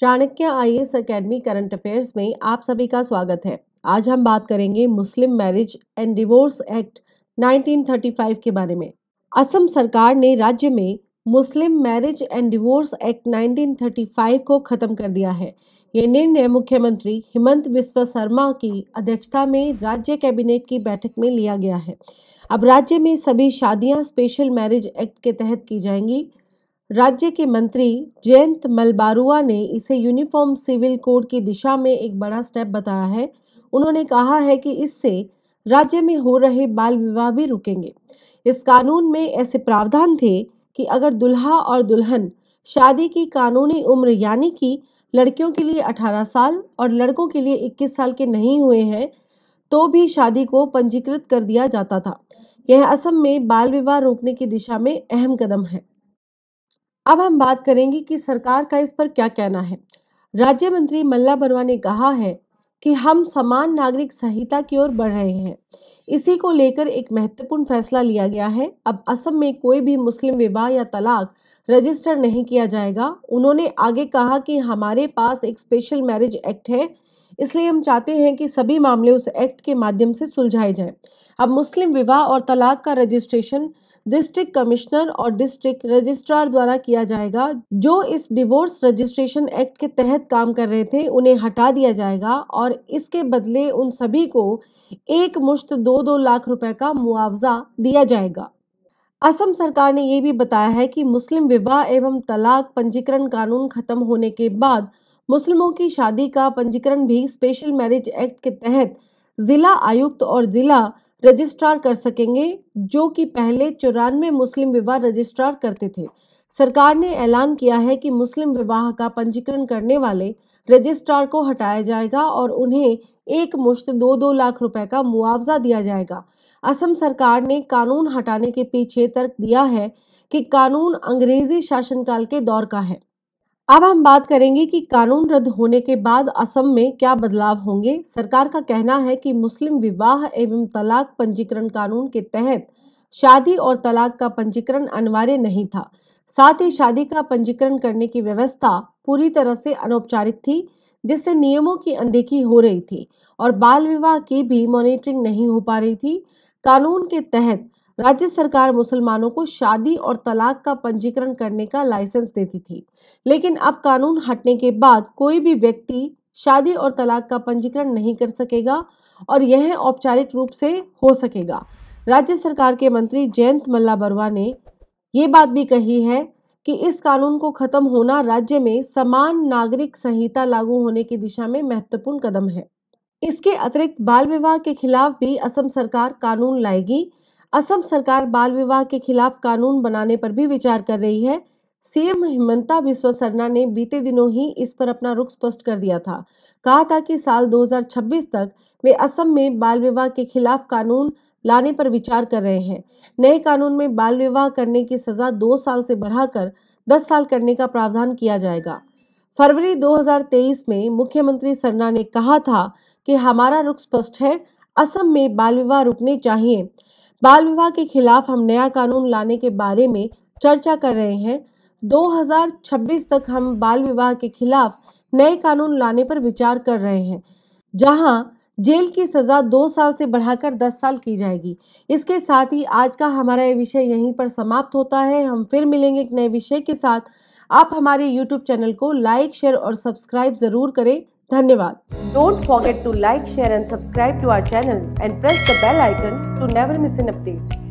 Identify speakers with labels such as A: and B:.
A: Chanakya IAS academy current affairs में आप सभी का स्वागत है आज हम बात करेंगे मुस्लिम मैरिज एंड डिवोर्स एक्ट 1935 के बारे में असम सरकार ने राज्य में मुस्लिम मैरिज एंड डिवोर्स एक्ट 1935 को खत्म कर दिया है ये निर्णय मुख्यमंत्री हिमंत बिस्व शर्मा की अध्यक्षता में राज्य कैबिनेट की बैठक में लिया गया है अब राज्य में सभी शादियां स्पेशल मैरिज एक्ट के तहत की जाएंगी राज्य के मंत्री जयंत मलबारुआ ने इसे यूनिफॉर्म सिविल कोड की दिशा में एक बड़ा स्टेप बताया है उन्होंने कहा है कि इससे राज्य में हो रहे बाल विवाह भी रुकेंगे इस कानून में ऐसे प्रावधान थे कि अगर दुल्हा और दुल्हन शादी की कानूनी उम्र यानी कि लड़कियों के लिए 18 साल और लड़कों के लिए 21 साल के नहीं हुए हैं तो भी शादी को पंजीकृत कर दिया जाता था यह असम में बाल विवाह रोकने की दिशा में अहम कदम है अब हम बात करेंगे कि सरकार का इस पर क्या कहना है राज्य मंत्री मल्ला बरवा ने कहा है कि हम समान नागरिक संहिता की ओर बढ़ रहे हैं इसी को लेकर एक महत्वपूर्ण फैसला लिया गया है अब असम में कोई भी मुस्लिम विवाह या तलाक रजिस्टर नहीं किया जाएगा उन्होंने आगे कहा कि हमारे पास एक स्पेशल मैरिज एक्ट है इसलिए हम चाहते हैं कि सभी मामले उस एक्ट के माध्यम से सुलझाए जाएं अब मुस्लिम विवाह और तलाक का रजिस्ट्रेशन डिस्ट्रिक्ट कमिश्नर और डिस्ट्रिक्ट रजिस्ट्रार द्वारा किया जाएगा जो इस डिवोर्स रजिस्ट्रेशन एक्ट के तहत काम कर रहे थे उन्हें हटा दिया जाएगा और इसके बदले उन सभी को एक मुश्त दो दो लाख रुपए का मुआवजा दिया जाएगा असम सरकार ने यह भी बताया है कि मुस्लिम विवाह एवं तलाक पंजीकरण कानून खत्म होने के बाद मुस्लिमों की शादी का पंजीकरण भी स्पेशल मैरिज एक्ट के तहत जिला आयुक्त और जिला रजिस्ट्रार कर सकेंगे जो कि पहले चौरानवे मुस्लिम विवाह रजिस्ट्रार करते थे सरकार ने ऐलान किया है कि मुस्लिम विवाह का पंजीकरण करने वाले रजिस्ट्रार को हटाया जाएगा और उन्हें एक मुश्त दो दो लाख रुपए का मुआवजा दिया जाएगा असम सरकार ने कानून हटाने के पीछे तर्क दिया है कि कानून अंग्रेजी शासनकाल के दौर का है अब हम बात करेंगे कि कानून रद्द होने के बाद असम में क्या बदलाव होंगे सरकार का कहना है कि मुस्लिम विवाह एवं तलाक पंजीकरण कानून के तहत शादी और तलाक का पंजीकरण अनिवार्य नहीं था साथ ही शादी का पंजीकरण करने की व्यवस्था पूरी तरह से अनौपचारिक थी जिससे नियमों की अनदेखी हो रही थी और बाल विवाह की भी मॉनिटरिंग नहीं हो पा रही थी कानून के तहत राज्य सरकार मुसलमानों को शादी और तलाक का पंजीकरण करने का लाइसेंस देती थी लेकिन अब कानून हटने के बाद कोई भी व्यक्ति शादी और तलाक का पंजीकरण नहीं कर सकेगा और यह औपचारिक रूप से हो सकेगा राज्य सरकार के मंत्री जयंत मल्ला बरवा ने ये बात भी कही है कि इस कानून को खत्म होना राज्य में समान नागरिक संहिता लागू होने की दिशा में महत्वपूर्ण कदम है इसके अतिरिक्त बाल विवाह के खिलाफ भी असम सरकार कानून लाएगी असम सरकार बाल विवाह के खिलाफ कानून बनाने पर भी विचार कर रही है सीएम हिमंता बिस्व सरना ने बीते दिनों ही इस पर अपना रुख स्पष्ट कर दिया था कहा था कि साल 2026 तक वे असम में बाल विवाह के खिलाफ कानून लाने पर विचार कर रहे हैं नए कानून में बाल विवाह करने की सजा दो साल से बढ़ाकर दस साल करने का प्रावधान किया जाएगा फरवरी 2023 में मुख्यमंत्री सरना ने कहा था कि हमारा रुख स्पष्ट है असम में बाल विवाह रुकने चाहिए बाल विवाह के खिलाफ हम नया कानून लाने के बारे में चर्चा कर रहे हैं 2026 तक हम बाल विवाह के खिलाफ नए कानून लाने पर विचार कर रहे हैं जहां जेल की सजा दो साल से बढ़ाकर दस साल की जाएगी इसके साथ ही आज का हमारा ये विषय यहीं पर समाप्त होता है हम फिर मिलेंगे एक नए विषय के साथ आप हमारे यूट्यूब चैनल को लाइक शेयर और सब्सक्राइब ज़रूर करें धन्यवाद don't forget to like share and subscribe to our channel and press the bell icon to never miss an update